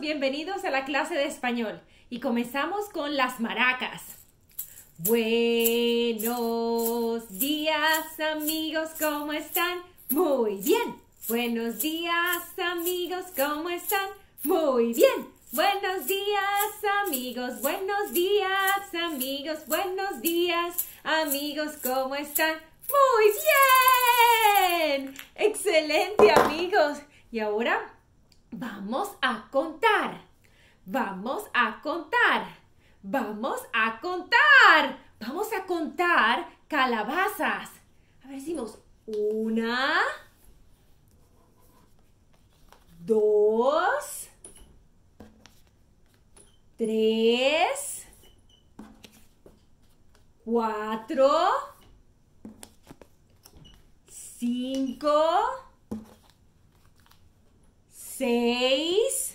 bienvenidos a la clase de español y comenzamos con las maracas. Buenos días amigos, ¿cómo están? Muy bien. Buenos días amigos, ¿cómo están? Muy bien. Buenos días amigos, buenos días amigos, buenos días amigos, ¿cómo están? Muy bien. Excelente amigos. Y ahora Vamos a contar. Vamos a contar. Vamos a contar. Vamos a contar calabazas. A ver, decimos una, dos, tres, cuatro, cinco. 6,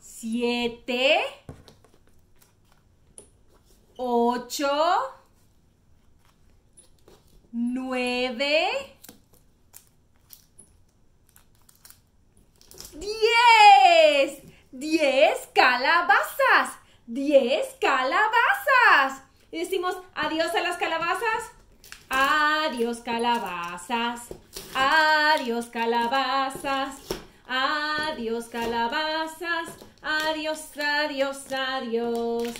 7, 8, 9, 10, 10 calabazas, 10 calabazas. Y decimos adiós a las calabazas, adiós calabazas. Adiós calabazas, adiós calabazas, adiós, adiós, adiós.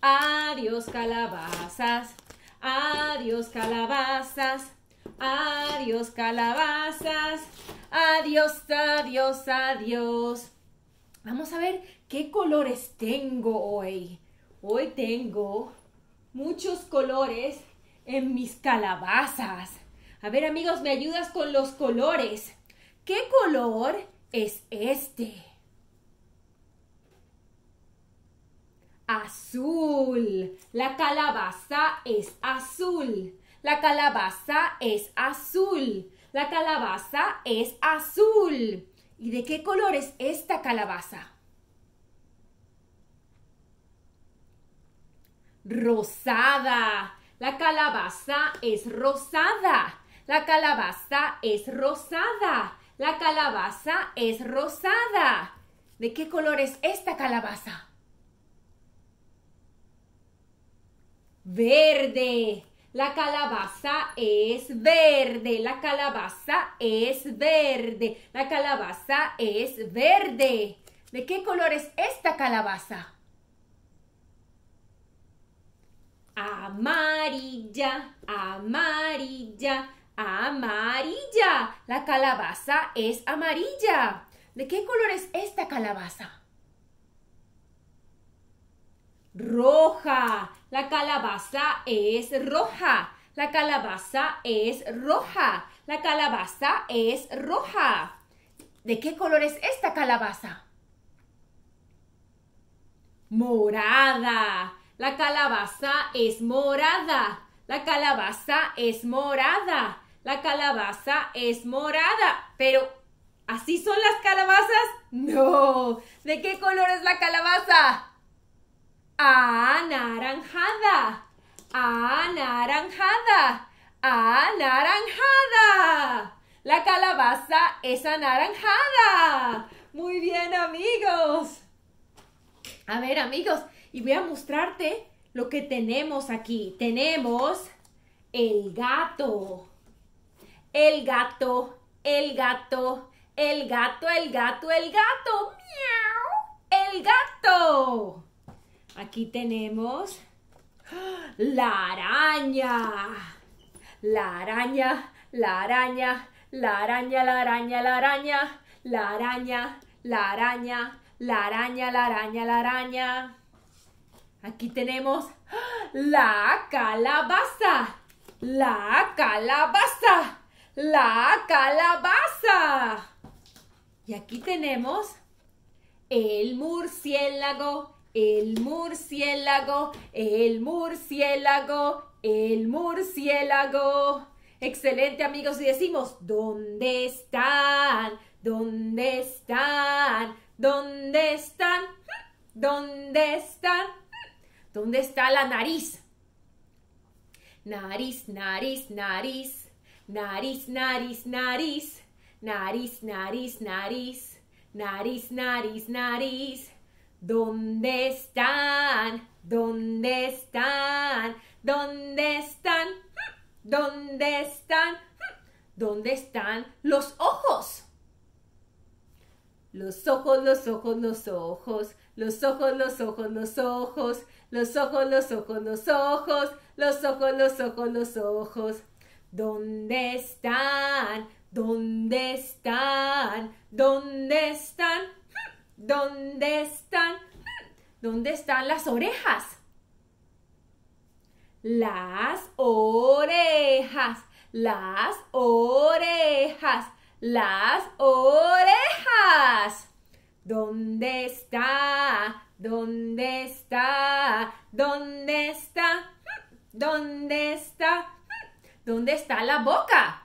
Adiós calabazas, adiós calabazas, adiós calabazas, adiós, adiós, adiós. Vamos a ver qué colores tengo hoy. Hoy tengo muchos colores en mis calabazas. A ver amigos, me ayudas con los colores. ¿Qué color es este? Azul. La calabaza es azul. La calabaza es azul. La calabaza es azul. ¿Y de qué color es esta calabaza? Rosada. La calabaza es rosada. La calabaza es rosada. La calabaza es rosada. ¿De qué color es esta calabaza? Verde. La calabaza es verde. La calabaza es verde. La calabaza es verde. ¿De qué color es esta calabaza? Amarilla, amarilla, amarilla. La calabaza es amarilla. ¿De qué color es esta calabaza? Roja. La calabaza es roja. La calabaza es roja. La calabaza es roja. ¿De qué color es esta calabaza? Morada. La calabaza es morada. La calabaza es morada. La calabaza es morada, pero ¿así son las calabazas? No. ¿De qué color es la calabaza? Anaranjada. Anaranjada. Anaranjada. La calabaza es anaranjada. Muy bien, amigos. A ver, amigos, y voy a mostrarte lo que tenemos aquí. Tenemos el gato el gato, el gato, el gato, el gato, el gato, miau, el gato. Aquí tenemos la araña, la araña, la araña, la araña, la araña, la araña, la araña, la araña, la araña, la araña, la araña. Aquí tenemos la calabaza, la calabaza la calabaza. Y aquí tenemos el murciélago, el murciélago, el murciélago, el murciélago. Excelente amigos, y decimos, ¿dónde están? ¿Dónde están? ¿Dónde están? ¿Dónde están? ¿Dónde está la nariz? Nariz, nariz, nariz. Nariz, nariz, nariz. Nariz, nariz, nariz. Nariz, nariz, nariz. ¿Dónde están? ¿Dónde están? ¿Dónde están? ¿Dónde están? ¿Dónde están los ojos? Los ojos, los ojos, los ojos, los ojos, los ojos, los ojos, los ojos, los ojos, los ojos, los ojos, los ojos, los ojos. ¿Dónde están? ¿Dónde están? ¿Dónde están? ¿Dónde están? ¿Dónde están las orejas? Las orejas, las orejas, las orejas. ¿Dónde está? ¿Dónde está? ¿Dónde está? ¿Dónde está? ¿Dónde está la boca?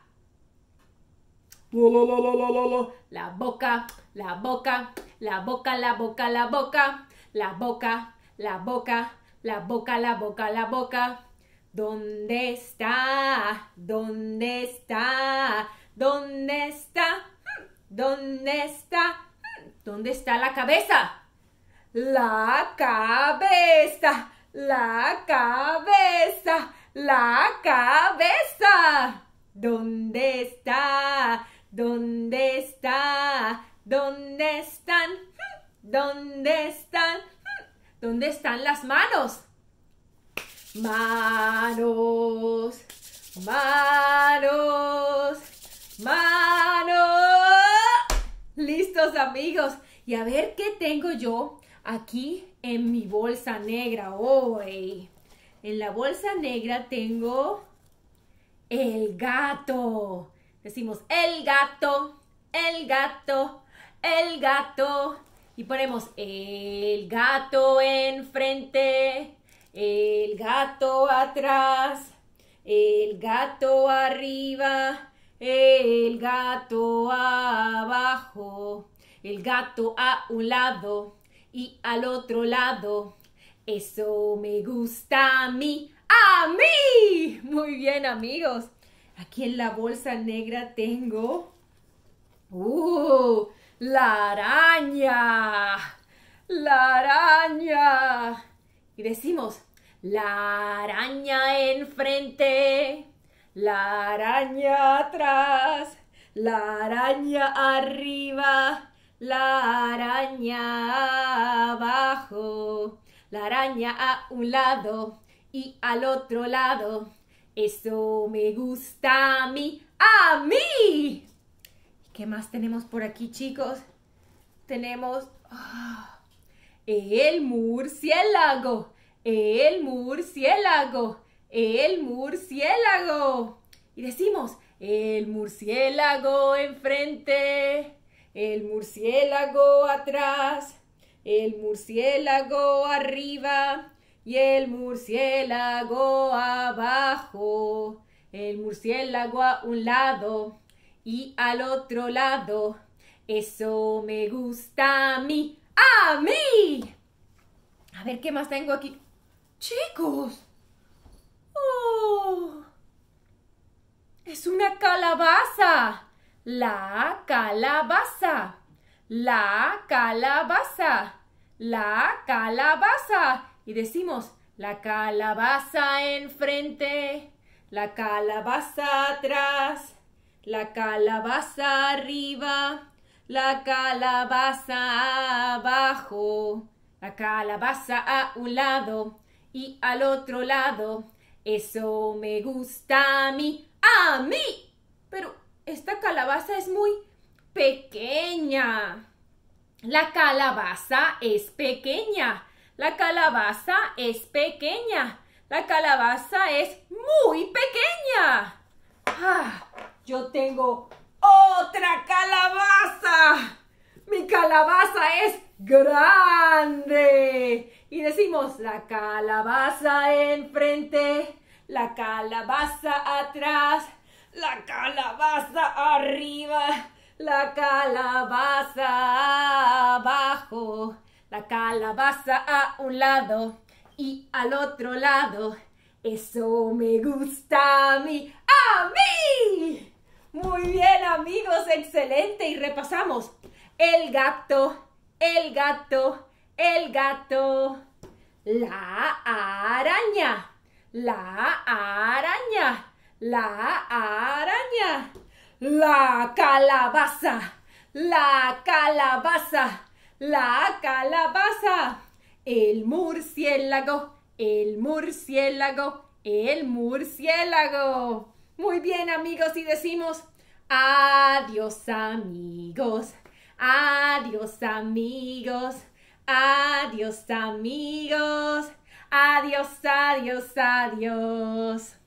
La boca, la boca, la boca, la boca, la boca, la boca, la boca, la boca, la boca, la boca. ¿Dónde está? ¿Dónde está? ¿Dónde está? ¿Dónde está? ¿Dónde está la cabeza? La cabeza, la cabeza la cabeza. ¿Dónde está? ¿Dónde está? ¿Dónde están? ¿Dónde están? ¿Dónde están las manos? Manos, manos, manos. Listos amigos. Y a ver qué tengo yo aquí en mi bolsa negra hoy. En la bolsa negra tengo el gato. Decimos el gato, el gato, el gato. Y ponemos el gato enfrente, el gato atrás, el gato arriba, el gato abajo, el gato a un lado y al otro lado. Eso me gusta a mí. ¡A mí! Muy bien, amigos. Aquí en la bolsa negra tengo... ¡Uh! ¡La araña! ¡La araña! Y decimos, la araña enfrente, la araña atrás, la araña arriba, la araña abajo la araña a un lado y al otro lado. Eso me gusta a mí, a mí. ¿Qué más tenemos por aquí, chicos? Tenemos ah, el murciélago, el murciélago, el murciélago. Y decimos, el murciélago enfrente, el murciélago atrás, el murciélago arriba y el murciélago abajo. El murciélago a un lado y al otro lado. Eso me gusta a mí. ¡A mí! A ver qué más tengo aquí. Chicos. ¡Oh! Es una calabaza. La calabaza la calabaza, la calabaza. Y decimos, la calabaza enfrente, la calabaza atrás, la calabaza arriba, la calabaza abajo, la calabaza a un lado y al otro lado. Eso me gusta a mí, a mí. Pero esta calabaza es muy pequeña. La calabaza es pequeña. La calabaza es pequeña. La calabaza es muy pequeña. Ah, yo tengo otra calabaza. Mi calabaza es grande. Y decimos la calabaza enfrente, la calabaza atrás, la calabaza arriba, la calabaza abajo, la calabaza a un lado y al otro lado. Eso me gusta a mí, a mí. Muy bien amigos, excelente. Y repasamos. El gato, el gato, el gato. La araña, la araña, la araña la calabaza, la calabaza, la calabaza. El murciélago, el murciélago, el murciélago. Muy bien amigos y decimos adiós amigos, adiós amigos, adiós amigos, adiós, adiós, adiós.